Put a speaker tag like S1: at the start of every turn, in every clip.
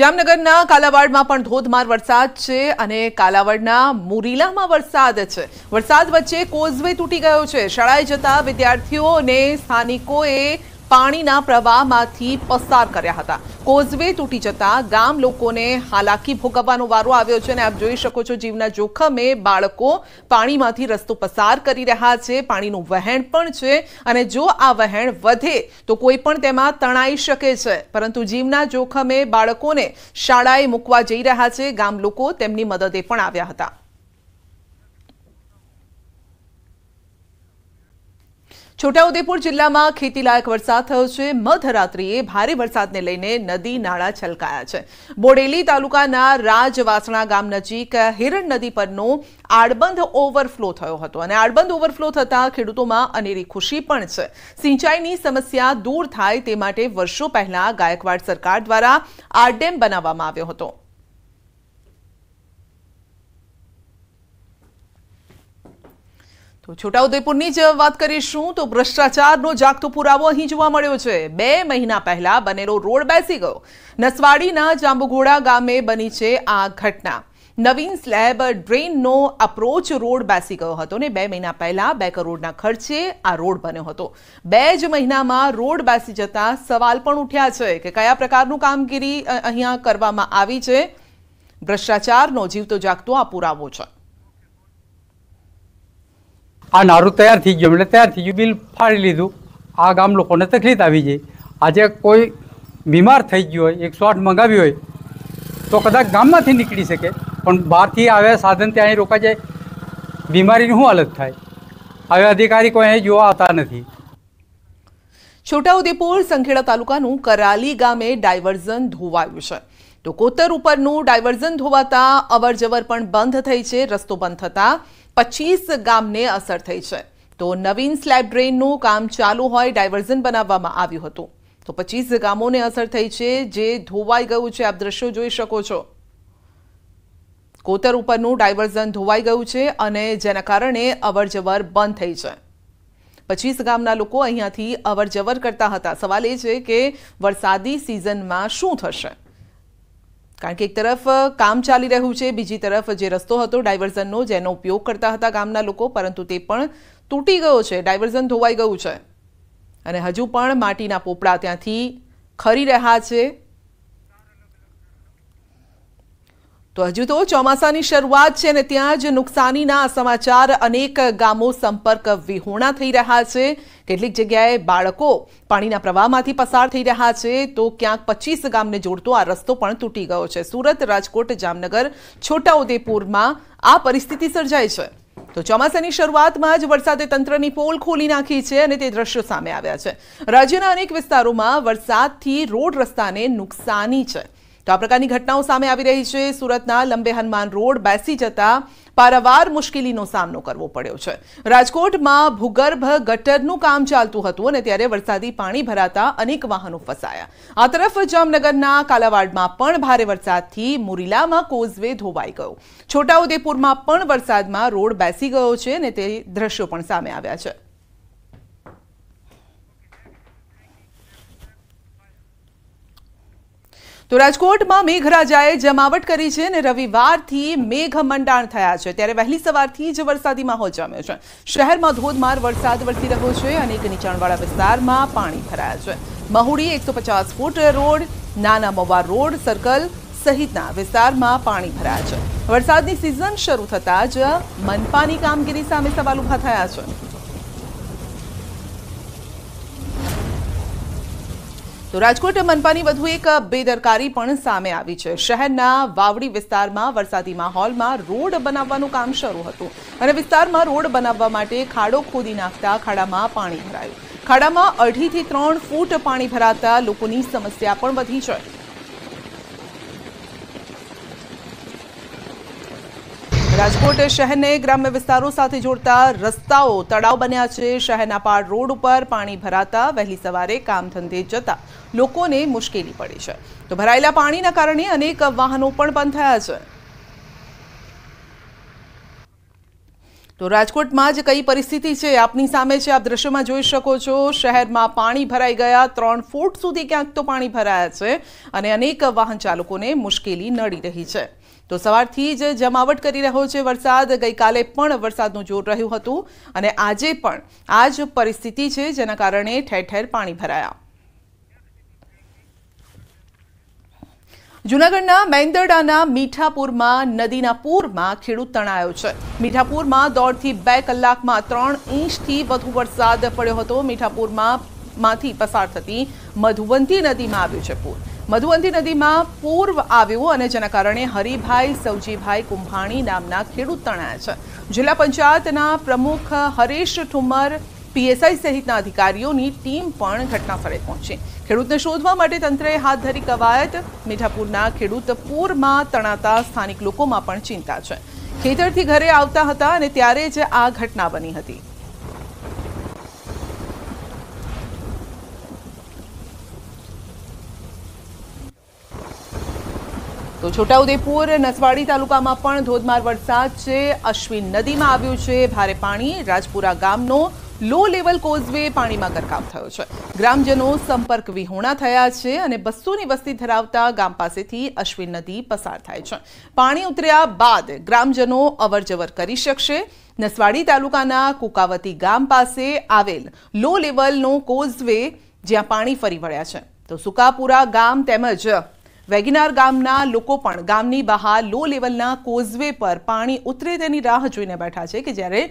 S1: જામનગરના કાલાવાડમાં પણ ધોધમાર વરસાદ છે અને કાલાવાડના મુરીલામાં વરસાદ છે વરસાદ વચ્ચે કોઝવે તૂટી ગયો છે શાળાએ જતા વિદ્યાર્થીઓ અને સ્થાનિકોએ પાણીના પ્રવાહમાંથી પસાર કર્યા હતા કોઝવે તૂટી જતા ગામ લોકોને હાલાકી ભોગવવાનો વારો આવ્યો છે અને આપ જોઈ શકો છો જીવના જોખમે બાળકો પાણીમાંથી રસ્તો પસાર કરી રહ્યા છે પાણીનું વહન પણ છે અને જો આ વહન વધે તો કોઈ પણ તેમાં તણાઈ શકે છે પરંતુ જીવના જોખમે બાળકોને શાળાએ મોકવા જઈ રહ્યા છે ગામ લોકો તેમની મદદે પણ આવ્યા હતા છોટાઉદેપુર જિલ્લામાં ખેતીલાયક વરસાદ થયો છે મધરાત્રિએ ભારે વરસાદને લઈને નદી નાળા છલકાયા છે બોડેલી તાલુકાના રાજવાસણા ગામ નજીક હિરણ નદી પરનો આડબંધ ઓવરફ્લો થયો હતો અને આડબંધ ઓવરફ્લો થતાં ખેડૂતોમાં અનેરી ખુશી પણ છે સિંચાઈની સમસ્યા દૂર થાય તે માટે વર્ષો પહેલા ગાયકવાડ સરકાર દ્વારા આર ડેમ બનાવવામાં આવ્યો હતો તો છોટાઉદેપુરની જ વાત કરીશું તો ભ્રષ્ટાચારનો જાગતો પુરાવો અહીં જોવા મળ્યો છે બે મહિના પહેલા બનેલો રોડ બેસી ગયો નસવાડીના જાંબુઘોડા ગામે બની છે આ ઘટના નવીન સ્લેબ ડ્રેનનો અપ્રોચ રોડ બેસી ગયો હતો ને બે મહિના પહેલા બે કરોડના ખર્ચે આ રોડ બન્યો હતો બે જ મહિનામાં રોડ બેસી જતા સવાલ પણ ઉઠ્યા છે કે કયા પ્રકારનું કામગીરી અહીંયા કરવામાં આવી છે ભ્રષ્ટાચારનો જીવતો જાગતો આ પુરાવો છે આ નારું તૈયાર થઈ ગયું એટલે તૈયાર થઈ ગયું બિલ ફાડી લીધું આ ગામ લોકોને તકલીફ આવી જાય આજે કોઈ બીમાર થઈ ગયો હોય એકસો આઠ મંગાવી હોય તો કદાચ ગામમાંથી નીકળી શકે પણ બહારથી આવ્યા સાધન ત્યાં રોકા જાય બીમારીની શું હાલત થાય હવે અધિકારી કોઈ અહીં જોવા આવતા નથી છોટાઉદેપુર સંખેડા તાલુકાનું કરાલી ગામે ડાયવર્ઝન ધોવાયું છે તો કોતર ઉપરનું ડાયવર્ઝન ધોવાતા અવરજવર પણ બંધ થઈ છે રસ્તો બંધ થતાં પચીસ ગામને અસર થઈ છે તો નવીન સ્લેબ ડ્રેનનું કામ ચાલુ હોય ડાયવર્ઝન બનાવવામાં આવ્યું હતું તો પચીસ ગામોને અસર થઈ છે જે ધોવાઈ ગયું છે આપ દ્રશ્યો જોઈ શકો છો કોતર ઉપરનું ડાયવર્ઝન ધોવાઈ ગયું છે અને જેના કારણે અવરજવર બંધ થઈ છે પચીસ ગામના લોકો અહીંયાથી અવરજવર કરતા હતા સવાલ એ છે કે વરસાદી સિઝનમાં શું થશે કારણ કે એક તરફ કામ ચાલી રહ્યું છે બીજી તરફ જે રસ્તો હતો ડાયવર્ઝનનો જેનો ઉપયોગ કરતા હતા ગામના લોકો પરંતુ તે પણ તૂટી ગયો છે ડાયવર્ઝન ધોવાઈ ગયું છે અને હજુ પણ માટીના પોપડા ત્યાંથી ખરી રહ્યા છે તો હજુ તો ચોમાસાની શરૂઆત છે અને ત્યાં જ નુકસાનીના સમાચાર અનેક ગામો સંપર્ક વિહોણા થઈ રહ્યા છે કેટલીક જગ્યાએ બાળકો પાણીના પ્રવાહમાંથી પસાર થઈ રહ્યા છે તો ક્યાંક પચીસ ગામને જોડતો આ રસ્તો પણ તૂટી ગયો છે સુરત રાજકોટ જામનગર છોટાઉદેપુરમાં આ પરિસ્થિતિ સર્જાઈ છે તો ચોમાસાની શરૂઆતમાં જ વરસાદે તંત્રની પોલ ખોલી નાખી છે અને તે દ્રશ્યો સામે આવ્યા છે રાજ્યના અનેક વિસ્તારોમાં વરસાદથી રોડ રસ્તાને નુકસાની છે તો આ પ્રકારની ઘટનાઓ સામે આવી રહી છે સુરતના લંબે હનુમાન રોડ બેસી જતા પારાવાર મુશ્કેલીનો સામનો કરવો પડ્યો છે રાજકોટમાં ભૂગર્ભ ગટરનું કામ ચાલતું હતું અને ત્યારે વરસાદી પાણી ભરાતા અનેક વાહનો ફસાયા આ તરફ જામનગરના કાલાવાડમાં પણ ભારે વરસાદથી મુરીલામાં કોઝવે ધોવાઈ ગયો છોટાઉદેપુરમાં પણ વરસાદમાં રોડ બેસી ગયો છે અને તે દ્રશ્યો પણ સામે આવ્યા છે તો રાજકોટમાં મેઘરાજાએ જમાવટ કરી છે અને રવિવારથી મેઘમંડાણ થયા છે ત્યારે વહેલી સવારથી જ વરસાદી માહોલ જામ્યો છે શહેરમાં ધોધમાર વરસાદ વરસી રહ્યો છે અનેક નીચાણવાળા વિસ્તારમાં પાણી ભરાયા છે મહુડી એકસો પચાસ ફૂટ રોડ નાના મવા રોડ સર્કલ સહિતના વિસ્તારમાં પાણી ભરાયા છે વરસાદની સિઝન શરૂ થતાં જ મનપાની કામગીરી સામે સવાલ ઊભા થયા છે તો રાજકોટ મનપાની વધુ એક બેદરકારી પણ સામે આવી છે શહેરના વાવડી વિસ્તારમાં વરસાદી માહોલમાં રોડ બનાવવાનું કામ શરૂ હતું અને વિસ્તારમાં રોડ બનાવવા માટે ખાડો ખોદી નાખતા ખાડામાં પાણી ભરાયું ખાડામાં અઢીથી ત્રણ ફૂટ પાણી ભરાતા લોકોની સમસ્યા પણ વધી છે રાજકોટ શહેરને ગ્રામ્ય વિસ્તારો સાથે જોડતા રસ્તાઓ તળાવ બન્યા છે શહેરના પાડ રોડ ઉપર પાણી ભરાતા વહેલી સવારે કામ ધંધે જતા લોકોને મુશ્કેલી પડી છે તો ભરાયેલા પાણીના કારણે અનેક વાહનો પણ બંધ થયા છે તો રાજકોટમાં જ કઈ પરિસ્થિતિ છે આપની સામે છે આપ દ્રશ્યમાં જોઈ શકો છો શહેરમાં પાણી ભરાઈ ગયા ત્રણ ફૂટ સુધી ક્યાંક તો પાણી ભરાયા છે અને અનેક વાહન ચાલકોને મુશ્કેલી નડી રહી છે તો સવારથી જ જમાવટ કરી રહ્યો છે વરસાદ ગઈકાલે પણ વરસાદનું જોર રહ્યું હતું અને આજે પણ આ જ પરિસ્થિતિ છે જેના કારણે ઠેર ઠેર પાણી ભરાયા જૂનાગઢના મેંદરડાના મીઠાપુરમાં નદીના પૂરમાં ખેડૂત તણાયો છે મીઠાપુરમાં દોઢથી બે કલાકમાં ત્રણ ઇંચથી વધુ વરસાદ પડ્યો હતો મીઠાપુરમાં પસાર થતી મધુવંતી નદીમાં આવ્યું છે પૂર મધુવંતી નદીમાં પૂર આવ્યું અને જેના કારણે હરિભાઈ સૌજીભાઈ કુંભાણી નામના ખેડૂત તણાયા છે જિલ્લા પંચાયતના પ્રમુખ હરેશ ઠુમર પીએસઆઈ સહિતના અધિકારીઓની ટીમ પણ ઘટના સ્થળે પહોંચી ખેડૂતને શોધવા માટે તંત્રએ હાથ ધરી કવાયત મીઠાપુરના ખેડૂત પૂરમાં તણાતા સ્થાનિક લોકોમાં પણ ચિંતા છે ખેતરથી ઘરે આવતા હતા અને ત્યારે જ આ ઘટના બની હતી તો છોટાઉદેપુર નસવાડી તાલુકામાં પણ ધોધમાર વરસાદ છે અશ્વિન નદીમાં આવ્યું છે ભારે પાણી રાજપુરા ગામનો લો લેવલ કોઝવે પાણીમાં ગરકાવ થયો છે ગ્રામજનો સંપર્ક વિહોણા થયા છે અને બસોની વસ્તી ધરાવતા ગામ પાસેથી અશ્વિન નદી પસાર થાય છે પાણી ઉતર્યા બાદ ગ્રામજનો અવરજવર કરી શકશે નસવાડી તાલુકાના કુકાવતી ગામ પાસે આવેલ લો લેવલનો કોઝવે જ્યાં પાણી ફરી વળ્યા છે તો સુકાપુરા ગામ તેમજ વેગીનાર ગામના લોકો પણ ગામની બહાર લો લેવલના કોઝવે પર પાણી ઉતરે તેની રાહ જોઈને બેઠા છે કે જ્યારે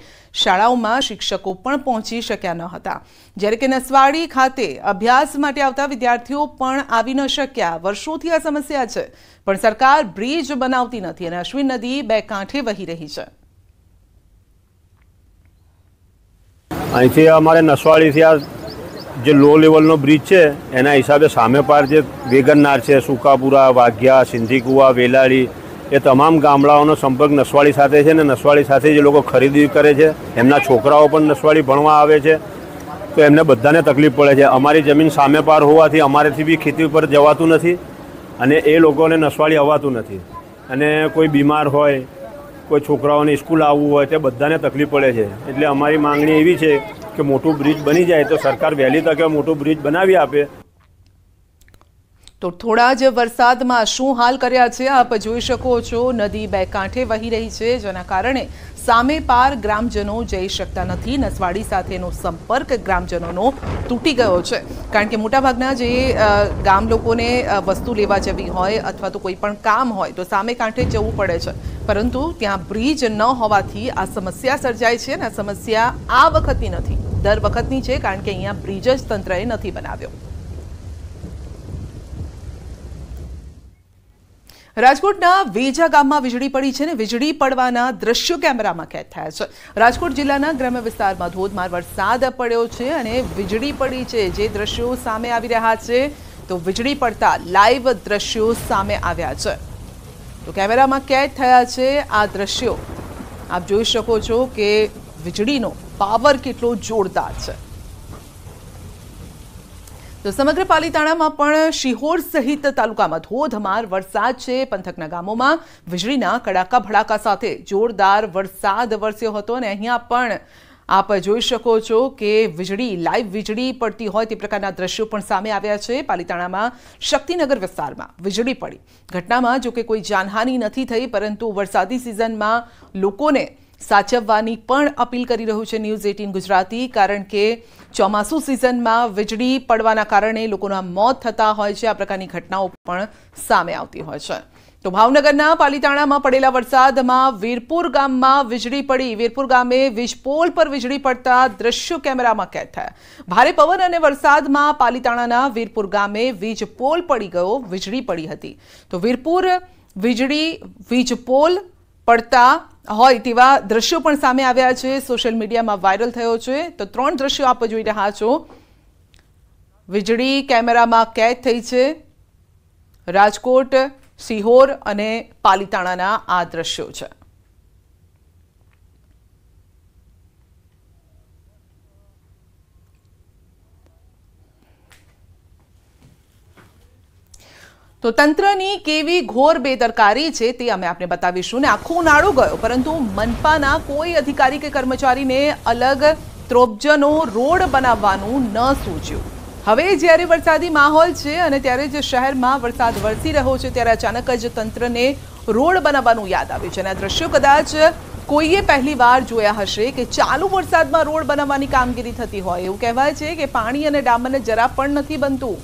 S1: શાળાઓમાં શિક્ષકો પણ પહોંચી શક્યા ન હતા જ્યારે કે નસવાડી ખાતે અભ્યાસ માટે આવતા વિદ્યાર્થીઓ પણ આવી ન શક્યા વર્ષોથી આ સમસ્યા છે પણ સરકાર બ્રિજ બનાવતી નથી અને અશ્વિન નદી બે કાંઠે વહી રહી છે અહીંથી અમારે નસવાડીથી આ જે લો લેવલનો બ્રિજ છે એના હિસાબે સામે પાર જે વેગનનાર છે સુકાપુરા વાઘિયા સિંધીકુવા વેલાળી એ તમામ ગામડાઓનો સંપર્ક નસવાડી સાથે છે ને નસવાડી સાથે જે લોકો ખરીદી કરે છે એમના છોકરાઓ પણ નસવાડી ભણવા આવે છે તો એમને બધાને તકલીફ પડે છે અમારી જમીન સામે પાર હોવાથી અમારેથી બી ખેતી ઉપર જવાતું નથી અને એ લોકોને નસવાડી અવાતું નથી અને કોઈ બીમાર હોય કોઈ છોકરાઓને સ્કૂલ આવવું હોય તે બધાને તકલીફ પડે છે એટલે અમારી માંગણી એવી છે કે મોટું બ્રિજ બની જાય તો સરકાર વહેલી તકે મોટું બ્રિજ બનાવી આપે તો થોડા જ વરસાદમાં શું હાલ કર્યા છે આપ જોઈ શકો છો નદી બે કાંઠે વહી રહી છે જેના કારણે સામે પાર ગ્રામજનો જઈ શકતા નથી નસવાડી સાથેનો સંપર્ક ગ્રામજનોનો તૂટી ગયો છે કારણ કે મોટાભાગના જે ગામ લોકોને વસ્તુ લેવા જવી હોય અથવા તો કોઈ પણ કામ હોય તો સામે કાંઠે જવું પડે છે પરંતુ ત્યાં બ્રિજ ન હોવાથી આ સમસ્યા સર્જાય છે અને આ સમસ્યા આ વખતની નથી દર વખતની છે કારણ કે અહીંયા બ્રિજ જ તંત્રએ નથી બનાવ્યો રાજકોટના વેજા ગામમાં વીજળી પડી છે ને વીજળી પડવાના દ્રશ્યો કેમેરામાં કેદ થયા છે રાજકોટ જિલ્લાના ગ્રામ્ય વિસ્તારમાં ધોધમાર વરસાદ પડ્યો છે અને વીજળી પડી છે જે દ્રશ્યો સામે આવી રહ્યા છે તો વીજળી પડતા લાઈવ દ્રશ્યો સામે આવ્યા છે તો કેમેરા માં કેચ થયા છે આ દ્રશ્યો આપ જોઈ શકો છો કે વીજળીનો પાવર કેટલો જોરદાર છે તો સમગ્ર પાલિતાણામાં પણ શિહોર સહિત તાલુકા મત હોધમાર વરસાદ છે પંતકના ગામોમાં વીજળીના કડાકા ભડાકા સાથે જોરદાર વરસાદ વરસ્યો હતો ને અહીંયા પણ આપ જોઈ શકો છો કે વીજળી લાઈવ વીજળી પડતી હોય તે પ્રકારના દ્રશ્યો પણ સામે આવ્યા છે પાલિતાણામાં શક્તિનગર વિસ્તારમાં વીજળી પડી ઘટનામાં જો કે કોઈ જાનહાની નથી થઈ પરંતુ વરસાદી સિઝનમાં લોકોને સાચવવાની પણ અપીલ કરી રહ્યું છે ન્યૂઝ એઇટીન ગુજરાતી કારણ કે ચોમાસું સિઝનમાં વીજળી પડવાના કારણે લોકોના મોત થતા હોય છે આ પ્રકારની ઘટનાઓ પણ સામે આવતી હોય છે તો ભાવનગરના પાલીતાણામાં પડેલા વરસાદમાં વીરપુર ગામમાં વીજળી પડી વીરપુર ગામે વીજપોલ પર વીજળી પડતા દ્રશ્યો કેમેરામાં કેદ થયા ભારે પવન અને વરસાદમાં પાલીતાણાના વીરપુર ગામે વીજપોલ પડી ગયો વીજળી પડી હતી તો વીરપુર વીજળી વીજપોલ પડતા હોય તેવા દ્રશ્યો પણ સામે આવ્યા છે સોશિયલ મીડિયામાં વાયરલ થયો છે તો ત્રણ દ્રશ્યો આપ જોઈ રહ્યા છો વીજળી કેમેરામાં કેદ થઈ છે રાજકોટ સિહોર અને પાલીતાણાના આ દ્રશ્યો છે તો તંત્રની કેવી ઘોર બેદરકારી છે તે અમે આપને બતાવીશું ને આખો ઉનાળો ગયો પરંતુ મનપાના કોઈ અધિકારી કે કર્મચારીને અલગ ત્રોપજનો રોડ બનાવવાનું ન સૂચ્યું હવે જ્યારે વરસાદી માહોલ છે અને ત્યારે જે શહેરમાં વરસાદ વરસી રહ્યો છે ત્યારે અચાનક જ તંત્રને રોડ બનાવવાનું યાદ આવ્યું છે અને આ દ્રશ્યો કદાચ કોઈએ પહેલી વાર જોયા હશે કે ચાલુ વરસાદમાં રોડ બનાવવાની કામગીરી થતી હોય એવું કહેવાય છે કે પાણી અને ડામરને જરા પણ નથી બનતું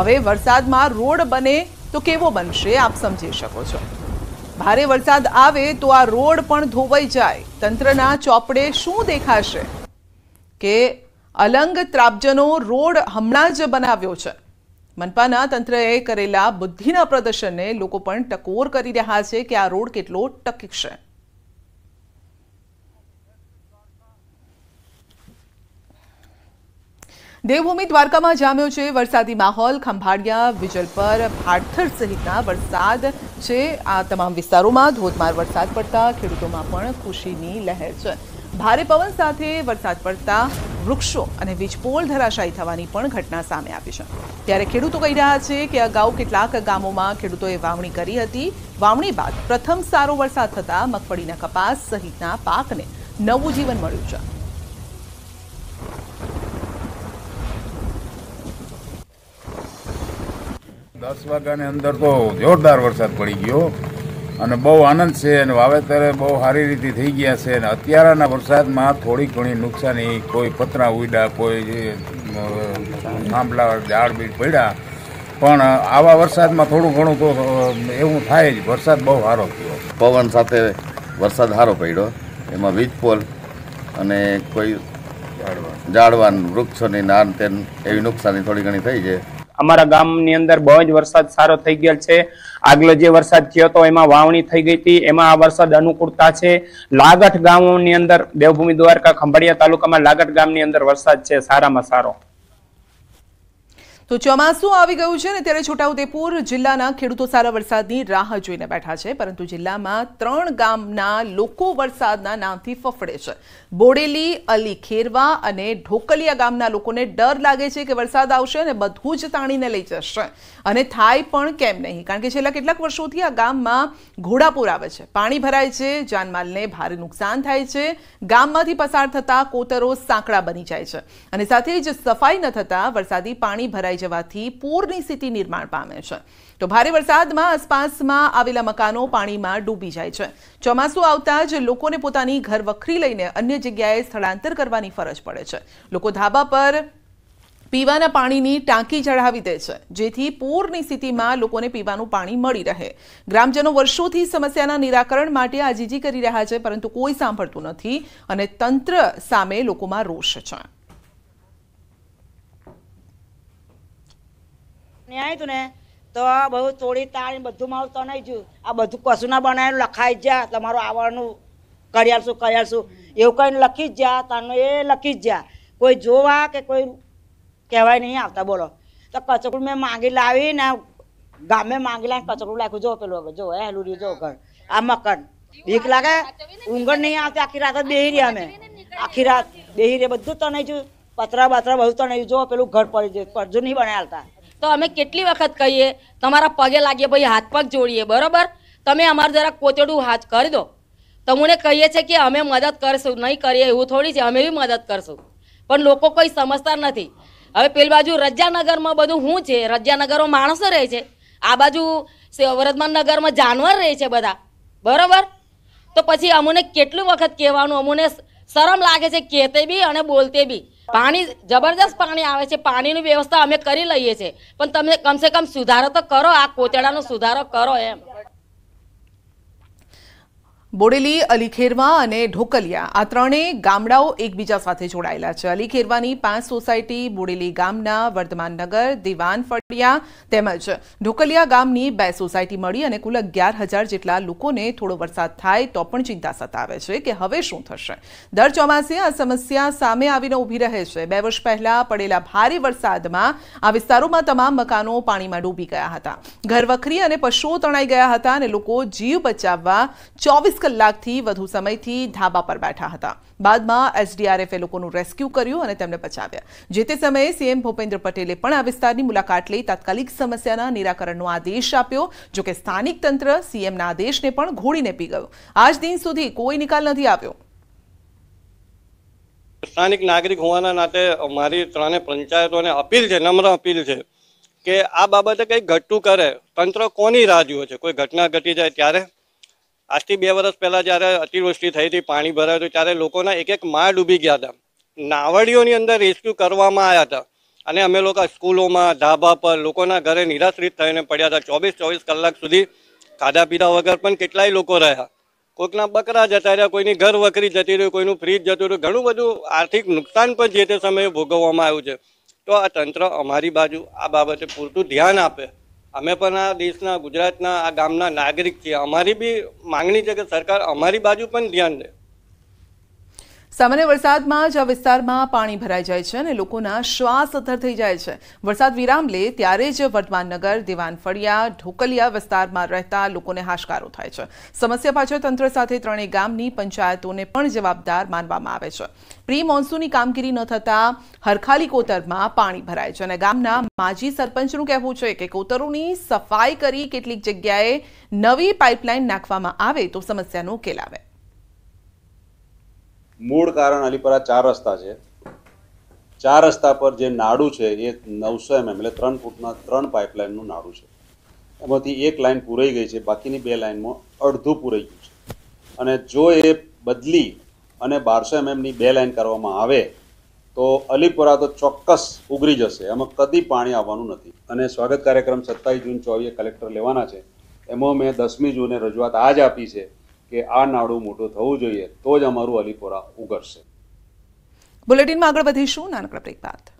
S1: હવે વરસાદમાં રોડ બને તો કેવો બનશે આપ સમજી શકો છો ભારે વરસાદ આવે તો આ રોડ પણ ધોવાઈ જાય તંત્રના ચોપડે શું દેખાશે કે અલંગ ત્રાબજનો રોડ હમણાં જ બનાવ્યો છે મનપાના તંત્રએ કરેલા બુદ્ધિના પ્રદર્શનને લોકો પણ ટકોર કરી રહ્યા છે કે આ રોડ કેટલો ટકીકશે દેવભૂમિ દ્વારકામાં જામ્યો છે વરસાદી માહોલ ખંભાળિયા વિજલપર ભાડથર સહિતના વરસાદ છે આ તમામ વિસ્તારોમાં ધોધમાર વરસાદ પડતા ખેડૂતોમાં પણ ખુશીની લહેર છે ભારે પવન સાથે વરસાદ પડતા વૃક્ષો અને વીજપોલ ધરાશાયી થવાની પણ ઘટના સામે આવી છે ત્યારે ખેડૂતો કહી રહ્યા છે કે અગાઉ કેટલાક ગામોમાં ખેડૂતોએ વાવણી કરી હતી વાવણી બાદ પ્રથમ સારો વરસાદ થતાં મગફળીના કપાસ સહિતના પાકને નવું જીવન મળ્યું છે દસ વાગ્યાની અંદર તો જોરદાર વરસાદ પડી ગયો અને બહુ આનંદ છે અને વાવેતર બહુ સારી રીતે થઈ ગયા છે અને અત્યારના વરસાદમાં થોડી ઘણી નુકસાની કોઈ પતરા ઉડ્યા કોઈ થાંભલા ઝાડ બી પડ્યા પણ આવા વરસાદમાં થોડું ઘણું તો એવું થાય જ વરસાદ બહુ સારો થયો પવન સાથે વરસાદ સારો પડ્યો એમાં વીજપોલ અને કોઈ ઝાડવાન વૃક્ષોની નાન તેન એવી નુકસાની થોડી ઘણી થઈ છે અમારા ગામની અંદર બહુ જ વરસાદ સારો થઈ ગયેલ છે આગલો જે વરસાદ થયો હતો એમાં વાવણી થઈ ગઈ હતી એમાં આ વરસાદ અનુકૂળતા છે લાગઠ ગામોની અંદર દેવભૂમિ દ્વારકા ખંભાળિયા તાલુકામાં લાગઠ ગામની અંદર વરસાદ છે સારામાં સારો તો ચોમાસું આવી ગયું છે ને ત્યારે છોટાઉદેપુર જિલ્લાના ખેડૂતો સારા વરસાદની રાહ જોઈને બેઠા છે પરંતુ જિલ્લામાં ત્રણ ગામના લોકો વરસાદના નામથી ફફડે છે બોડેલી અલી ખેરવા અને ઢોકલિયા ગામના લોકોને ડર લાગે છે કે વરસાદ આવશે અને બધું જ તાણીને લઈ જશે અને થાય પણ કેમ નહીં કારણ કે છેલ્લા કેટલાક વર્ષોથી આ ગામમાં ઘોડાપુર આવે છે પાણી ભરાય છે જાનમાલને ભારે નુકસાન થાય છે ગામમાંથી પસાર થતા કોતરો સાંકડા બની જાય છે અને સાથે જ સફાઈ ન થતા વરસાદી પાણી ભરાય ભરાઈ જવાથી પૂરની સ્થિતિ નિર્માણ પામે છે તો ભારે વરસાદમાં આસપાસમાં આવેલા મકાનો પાણીમાં ડૂબી જાય છે ચોમાસું આવતા જ લોકોને પોતાની ઘર વખરી લઈને અન્ય જગ્યાએ સ્થળાંતર કરવાની ફરજ પડે છે લોકો ધાબા પર પીવાના પાણીની ટાંકી ચઢાવી દે છે જેથી પૂરની સ્થિતિમાં લોકોને પીવાનું પાણી મળી રહે ગ્રામજનો વર્ષોથી સમસ્યાના નિરાકરણ માટે આજીજી કરી રહ્યા છે પરંતુ કોઈ સાંભળતું નથી અને તંત્ર સામે લોકોમાં રોષ છે ને આવી તું ને તો બહુ થોડી તાળી બધું મારું તણાઈ ગયું આ બધું કશું ના બનાવેલું લખાઈ જા તમારું આવવાનું કર્યાશું કર્યાશું એવું કંઈ લખી જ જા તને એ લખી જ જા કોઈ જોવા કે કોઈ કહેવાય નહીં આવતા બોલો તો કચકડું મેં માંગી લાવીને ગામે માંગી લાવીને કચકડું લાખ્યું જો પેલું જો હે હેલુરી જો ઘર આ મકર બીક લાગે ઊંઘ નહીં આવતી આખી રાત બેહી રહ્યા અમે આખી રાત બેહી રે બધું તણાઈ ગયું પતરા બતરા બધું તણાઈ જો પેલું ઘર પડી જાય જો નહીં બનાવતા તો અમે કેટલી વખત કહીએ તમારા પગે લાગીએ ભાઈ હાથ પગ જોડીએ બરાબર તમે અમારે જરા કોચડું હાથ કરી દો તમને કહીએ છીએ કે અમે મદદ કરશું નહીં કરીએ એવું થોડી છે અમે બી મદદ કરશું પણ લોકો કોઈ સમજતા નથી હવે પેલી બાજુ રજાનગરમાં બધું શું છે રજાનગરમાં માણસો રહે છે આ બાજુ વર્ધમાન નગરમાં જાનવર રહે છે બધા બરાબર તો પછી અમને કેટલું વખત કહેવાનું અમને શરમ લાગે છે કહેતે બી અને બોલતે બી પાણી જબરજસ્ત પાણી આવે છે પાણીની વ્યવસ્થા અમે કરી લઈએ છીએ પણ તમે કમસે કમ સુધારો તો કરો આ કોતેડાનો સુધારો કરો એમ બોડેલી અલીખેરવા અને ઢોકલિયા આ ત્રણેય ગામડાઓ એકબીજા સાથે જોડાયેલા છે અલીખેરવાની પાંચ સોસાયટી બોડેલી ગામના વર્ધમાનનગર દિવાન ફળિયા તેમજ ઢોકલિયા ગામની બે સોસાયટી મળી અને કુલ અગિયાર હજાર જેટલા લોકોને થોડો વરસાદ થાય તો પણ ચિંતા સતાવે છે કે હવે શું થશે દર ચોમાસે આ સમસ્યા સામે આવીને ઊભી રહે છે બે વર્ષ પહેલા પડેલા ભારે વરસાદમાં આ વિસ્તારોમાં તમામ મકાનો પાણીમાં ડૂબી ગયા હતા ઘર વખરી અને પશુઓ તણાઈ ગયા હતા અને લોકો જીવ બચાવવા ચોવીસ કલાકથી વધુ સમયથી ધાબા પર બેઠા હતા બાદમાં એસડીઆરએફે લોકોનું રેસ્ક્યુ કર્યું અને તેમને બચાવ્યા જે તે સમયે સીએમ ભૂપેન્દ્ર પટેલે પણ આ વિસ્તારની મુલાકાત લઈ તાત્કાલિક સમસ્યાના નિરાકરણનો આદેશ આપ્યો જો કે સ્થાનિક તંત્ર સીએમના આદેશને પણ ઘોડીને પી ગયો આજ દિન સુધી કોઈ નિકાલ નથી આવ્યો સ્થાનિક નાગરિક હોવાના નાતે મારી ત્રણે પંચાયતોને અપીલ છે નમ્ર અપીલ છે કે આ બાબતે કંઈક ઘટતું કરે તંત્ર કોની રાહ જુએ છે કોઈ ઘટના ઘટી જાય ત્યારે આજથી બે વર્ષ પહેલાં જ્યારે અતિવૃષ્ટિ થઈ હતી પાણી ભરાયું હતું ત્યારે લોકોના એક એક માં ડૂબી ગયા હતા નાવડીઓની અંદર રેસ્ક્યુ કરવામાં આવ્યા હતા અને અમે લોકો સ્કૂલોમાં ધાબા પર લોકોના ઘરે નિરાશ્રિત થઈને પડ્યા હતા ચોવીસ ચોવીસ કલાક સુધી ખાધા પીધા વગર પણ કેટલાય લોકો રહ્યા કોઈકના બકરા જતા રહ્યા કોઈની ઘર વકરી જતી રહ્યું કોઈનું ફ્રીજ જતું રહ્યું ઘણું બધું આર્થિક નુકસાન પણ જે તે સમયે ભોગવવામાં આવ્યું છે તો આ તંત્ર અમારી બાજુ આ બાબતે પૂરતું ધ્યાન આપે અમે પણ આ દેશના ગુજરાતના આ ગામના નાગરિક છીએ અમારી બી માંગણી છે કે સરકાર અમારી બાજુ પણ ધ્યાન દે સામાન્ય વરસાદમાં જ આ વિસ્તારમાં પાણી ભરાઈ જાય છે અને લોકોના શ્વાસ અથર થઈ જાય છે વરસાદ વિરામ લે ત્યારે જ વર્ધમાનનગર દિવાનફળિયા ઢોકલિયા વિસ્તારમાં રહેતા લોકોને હાશકારો થાય છે સમસ્યા પાછળ તંત્ર સાથે ત્રણેય ગામની પંચાયતોને પણ જવાબદાર માનવામાં આવે છે પ્રી મોન્સૂનની કામગીરી ન થતાં હરખાલી કોતરમાં પાણી ભરાય છે અને ગામના માજી સરપંચનું કહેવું છે કે કોતરોની સફાઈ કરી કેટલીક જગ્યાએ નવી પાઇપલાઇન નાખવામાં આવે તો સમસ્યાનો ઉકેલ આવે મૂળ કારણ અલીપરા ચાર રસ્તા છે ચાર રસ્તા પર જે નાડું છે એ નવસો એમએમ એટલે ત્રણ ફૂટના ત્રણ પાઇપલાઇનનું નાડું છે એમાંથી એક લાઇન પૂરાઈ ગઈ છે બાકીની બે લાઇનમાં અડધું પૂરાઈ ગયું છે અને જો એ બદલી અને બારસો એમએમની બે લાઇન કરવામાં આવે તો અલીપુરા તો ચોક્કસ ઉગરી જશે એમાં કદી પાણી આવવાનું નથી અને સ્વાગત કાર્યક્રમ સત્તાવીસ જૂન ચોવીએ કલેક્ટર લેવાના છે એમાં મેં દસમી જૂને રજૂઆત આજ આપી છે કે આ નાડું મોટું થવું જોઈએ તો જ અમારું અલીપોરા ઉગરશે બુલેટિનમાં આગળ વધીશું નાનકડા બ્રેક બાદ